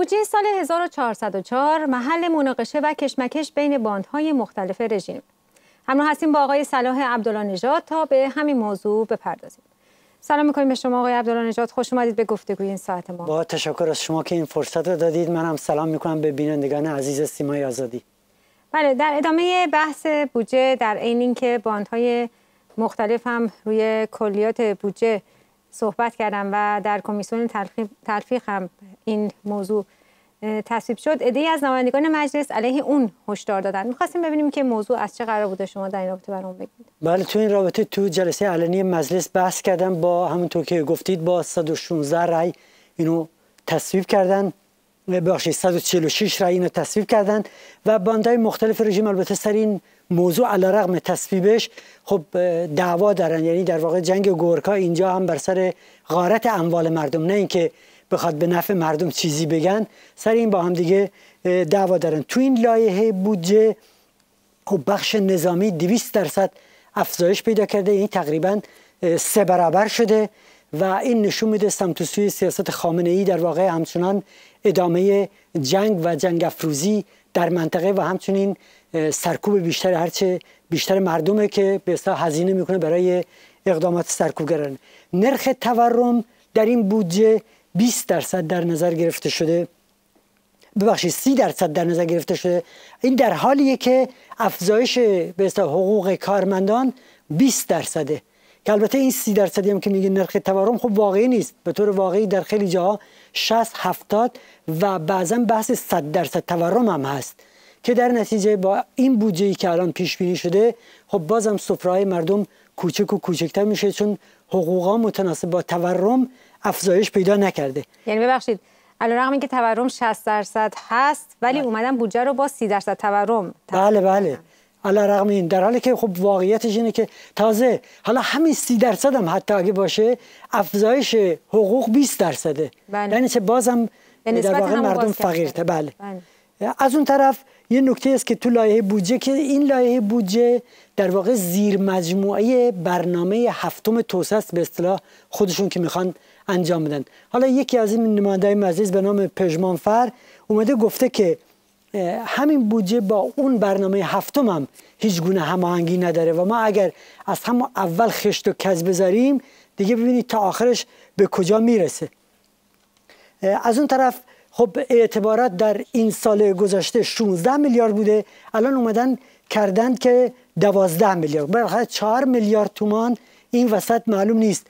بودجه سال 1404 محل مناقشه و کشمکش بین باندهای مختلف رژیم همراه هستیم با آقای صلاح عبدالله نژاد تا به همین موضوع بپردازیم سلام میکنیم به شما آقای عبدالله نژاد خوش اومدید به گفتگوی این ساعت ما با تشکر از شما که این فرصت رو دادید منم سلام میکنم به بینندگان عزیز سیمای آزادی بله در ادامه بحث بودجه در عین اینکه باندهای مختلف هم روی کلیات بودجه صحبت کردم و در کمیسیون تلفیق هم این موضوع تصویب شد ادهی از نمایندگان مجلس علیه اون هشدار دادن میخواستیم ببینیم که موضوع از چه قرار بوده شما در این رابطه برام بگید بله تو این رابطه تو جلسه علنی مجلس بحث کردن با همونطور که گفتید با 116 رای اینو تصویب کردن بخشی 146 رای اینو تصویب کردن و باندای مختلف رژیم البته سر این موضوع علا رقم تصویبش خب دعوا دارن یعنی در واقع جنگ گورکا اینجا هم بر سر غارت اموال مردم نه اینکه بخواد به نفع مردم چیزی بگن سر این با هم دیگه دعوا دارن تو این لایه بودجه و خب بخش نظامی 200 درصد افزایش پیدا کرده این یعنی تقریبا سه برابر شده و این نشون میده سمت سوی سیاست خامنه ای در واقع همچنان ادامه جنگ و جنگ افروزی در منطقه و همچنین سرکوب بیشتر هرچه بیشتر مردمه که به هزینه میکنه برای اقدامات سرکوبگران نرخ تورم در این بودجه 20 درصد در نظر گرفته شده ببخشید 30 درصد در نظر گرفته شده این در حالیه که افزایش به حقوق کارمندان 20 درصده که البته این 30 درصدی هم که میگه نرخ تورم خب واقعی نیست به طور واقعی در خیلی جاها 60 70 و بعضا بحث 100 درصد تورم هم هست که در نتیجه با این بودجه ای که الان پیش بینی شده خب بازم سفره مردم کوچک و کوچکتر میشه چون حقوقا متناسب با تورم افزایش پیدا نکرده یعنی ببخشید رغم اینکه تورم 60 درصد هست ولی بله. اومدن بودجه رو با 30 درصد تورم بله بله رغم این در حالی که خب واقعیتش اینه که تازه حالا همین 30 درصد هم حتی اگه باشه افزایش حقوق 20 درصده بله. یعنی باز هم نسبت واقع مردم فقیرته بله. بله. بله. از اون طرف یه نکته است که تو لایه بودجه که این لایه بودجه در واقع زیر مجموعه برنامه هفتم توسعه است به اصطلاح خودشون که میخوان انجام بدن حالا یکی از این نماینده مجلس به نام پژمانفر اومده گفته که همین بودجه با اون برنامه هفتم هم هیچ گونه هماهنگی نداره و ما اگر از همون اول خشت و کز بذاریم دیگه ببینید تا آخرش به کجا میرسه از اون طرف خب اعتبارات در این سال گذشته 16 میلیارد بوده الان اومدن کردند که 12 میلیارد بالاخره 4 میلیارد تومان این وسط معلوم نیست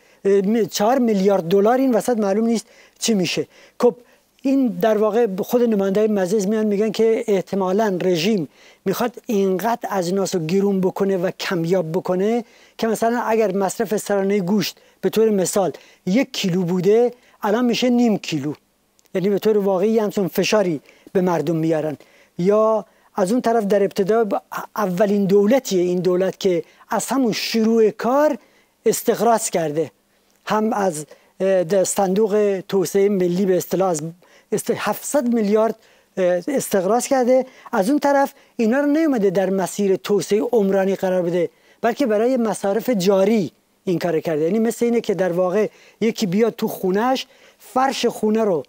4 میلیارد دلار این وسط معلوم نیست چی میشه خب این در واقع خود نماینده مجلس میان میگن که احتمالا رژیم میخواد اینقدر از ناسو گیرون بکنه و کمیاب بکنه که مثلا اگر مصرف سرانه گوشت به طور مثال یک کیلو بوده الان میشه نیم کیلو یعنی به طور واقعی همچون فشاری به مردم میارن یا از اون طرف در ابتدا اولین دولتیه این دولت که از همون شروع کار استقراض کرده هم از صندوق توسعه ملی به اصطلاح 700 میلیارد استقراض کرده از اون طرف اینا رو نیومده در مسیر توسعه عمرانی قرار بده بلکه برای مصارف جاری این کار کرده یعنی مثل اینه که در واقع یکی بیاد تو خونهش فرش خونه رو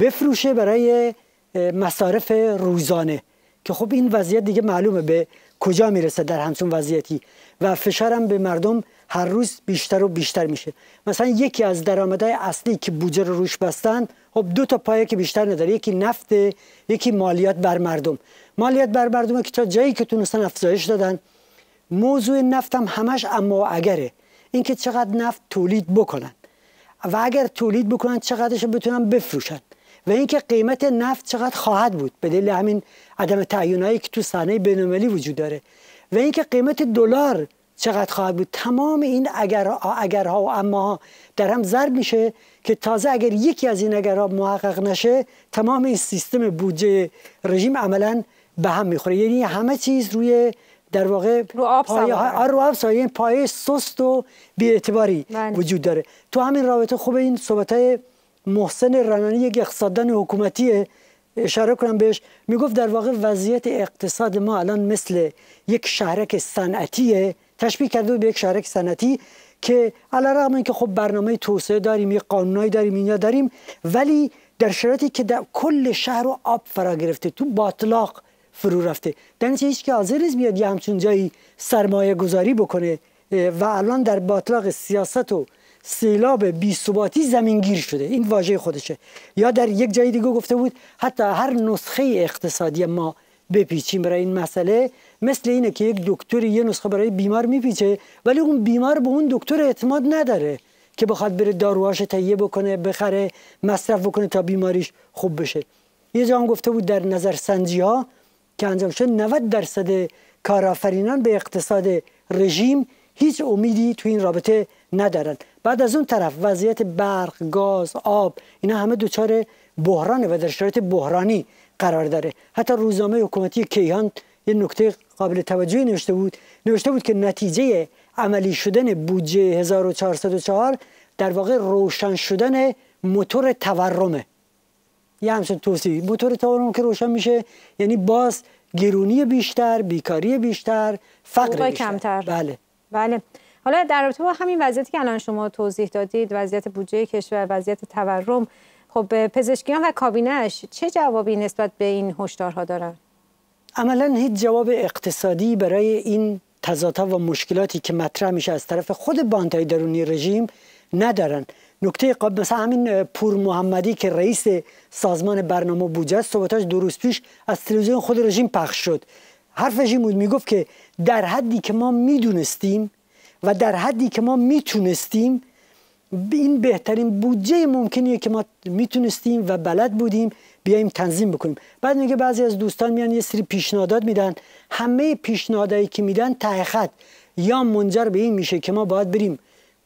بفروشه برای مصارف روزانه که خب این وضعیت دیگه معلومه به کجا میرسه در همچون وضعیتی و فشارم به مردم هر روز بیشتر و بیشتر میشه مثلا یکی از درآمدهای اصلی که بودجه رو روش بستن خب دو تا پایه که بیشتر نداره یکی نفت یکی مالیات بر مردم مالیات بر مردم که تا جایی که تونستن افزایش دادن موضوع نفت هم همش اما اگره اینکه چقدر نفت تولید بکنن و اگر تولید بکنن چقدرش بتونن بفروشن و اینکه قیمت نفت چقدر خواهد بود به دلیل همین عدم تعیینایی که تو صحنه بین‌المللی وجود داره و اینکه قیمت دلار چقدر خواهد بود تمام این اگر اگرها و اماها در هم ضرب میشه که تازه اگر یکی از این اگرها محقق نشه تمام این سیستم بودجه رژیم عملا به هم میخوره یعنی همه چیز روی در واقع رو آب پایه آب سایه یعنی پایه سست و بی‌اعتباری بله. وجود داره تو همین رابطه خوب این صحبت محسن رنانی یک اقتصاددان حکومتی اشاره کنم بهش میگفت در واقع وضعیت اقتصاد ما الان مثل یک شهرک صنعتیه تشبیه کرده به یک شهرک صنعتی که علیرغم اینکه خب برنامه توسعه داریم یک قانونایی داریم اینا داریم ولی در شرایطی که در کل شهر رو آب فرا گرفته تو باطلاق فرو رفته در هیچ که حاضر نیست بیاد یه همچون جایی سرمایه گذاری بکنه و الان در باطلاق سیاست و سیلاب زمین زمینگیر شده این واژه خودشه یا در یک جای دیگه گفته بود حتی هر نسخه اقتصادی ما بپیچیم برای این مسئله مثل اینه که یک دکتر یه نسخه برای بیمار میپیچه ولی اون بیمار به اون دکتر اعتماد نداره که بخواد بره داروهاش تهیه بکنه بخره مصرف بکنه تا بیماریش خوب بشه یه جا هم گفته بود در نظر سنجی ها که انجام شد 90 درصد کارآفرینان به اقتصاد رژیم هیچ امیدی تو این رابطه ندارند بعد از اون طرف وضعیت برق گاز آب اینا همه دوچار بحرانه و در شرایط بحرانی قرار داره حتی روزنامه حکومتی کیهان یه نکته قابل توجهی نوشته بود نوشته بود که نتیجه عملی شدن بودجه 1404 در واقع روشن شدن موتور تورمه یه همچنین توصیه موتور تورم که روشن میشه یعنی باز گرونی بیشتر بیکاری بیشتر فقر بیشتر بله بله حالا در رابطه با همین وضعیتی که الان شما توضیح دادید وضعیت بودجه کشور وضعیت تورم خب پزشکیان و کابینش چه جوابی نسبت به این هشدارها دارن عملا هیچ جواب اقتصادی برای این تضادها و مشکلاتی که مطرح میشه از طرف خود باندهای درونی رژیم ندارن نکته قابل مثلا همین پور محمدی که رئیس سازمان برنامه بودجه است صحبتاش دو روز پیش از تلویزیون خود رژیم پخش شد حرف رژیم بود میگفت که در حدی که ما میدونستیم و در حدی که ما میتونستیم این بهترین بودجه ممکنیه که ما میتونستیم و بلد بودیم بیایم تنظیم بکنیم بعد میگه بعضی از دوستان میان یه سری پیشنهادات میدن همه پیشنهادایی که میدن ته خط یا منجر به این میشه که ما باید بریم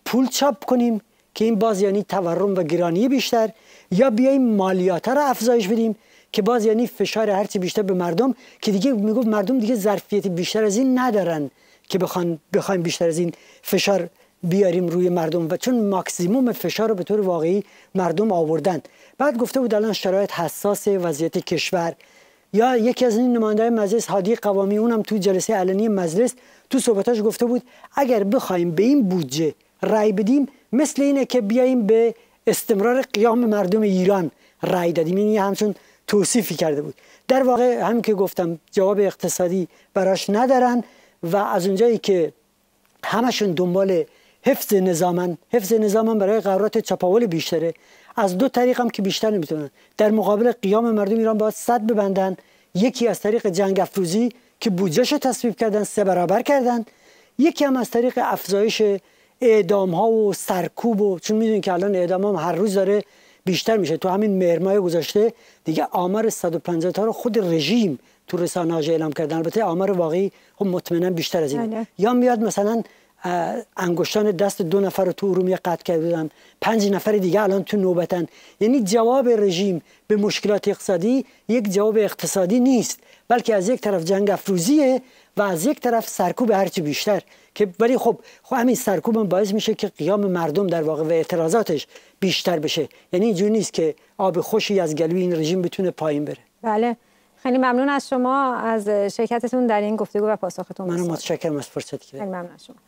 پول چاپ کنیم که این باز یعنی تورم و گرانی بیشتر یا بیایم مالیات را افزایش بدیم که باز یعنی فشار هرچی بیشتر به مردم که دیگه میگفت مردم دیگه ظرفیت بیشتر از این ندارن که بخوان بخوایم بیشتر از این فشار بیاریم روی مردم و چون ماکسیموم فشار رو به طور واقعی مردم آوردن بعد گفته بود الان شرایط حساس وضعیت کشور یا یکی از این نماینده مجلس هادی قوامی اونم تو جلسه علنی مجلس تو صحبتاش گفته بود اگر بخوایم به این بودجه رای بدیم مثل اینه که بیاییم به استمرار قیام مردم ایران رای دادیم این همچون توصیفی کرده بود در واقع هم که گفتم جواب اقتصادی براش ندارن و از اونجایی که همشون دنبال حفظ نظامن حفظ نظامن برای قرارات چپاول بیشتره از دو طریق هم که بیشتر نمیتونن در مقابل قیام مردم ایران باید صد ببندن یکی از طریق جنگ افروزی که بودجهش تصویب کردن سه برابر کردن یکی هم از طریق افزایش اعدام ها و سرکوب و چون میدونید که الان اعدام هم هر روز داره بیشتر میشه تو همین مهرمای گذاشته دیگه آمار 150 تا رو خود رژیم تو رسانه اعلام کردن البته آمار واقعی هم خب مطمئنا بیشتر از این بله. یا میاد مثلا انگشتان دست دو نفر رو تو ارومیه قطع کردن پنج نفر دیگه الان تو نوبتن یعنی جواب رژیم به مشکلات اقتصادی یک جواب اقتصادی نیست بلکه از یک طرف جنگ افروزیه و از یک طرف سرکوب هرچی بیشتر که ولی خب خب همین سرکوب هم باعث میشه که قیام مردم در واقع و اعتراضاتش بیشتر بشه یعنی اینجوری نیست که آب خوشی از گلوی این رژیم بتونه پایین بره بله خیلی ممنون از شما از شرکتتون در این گفتگو و پاسختون منو متشکرم از فرصتی که خیلی ممنون از شما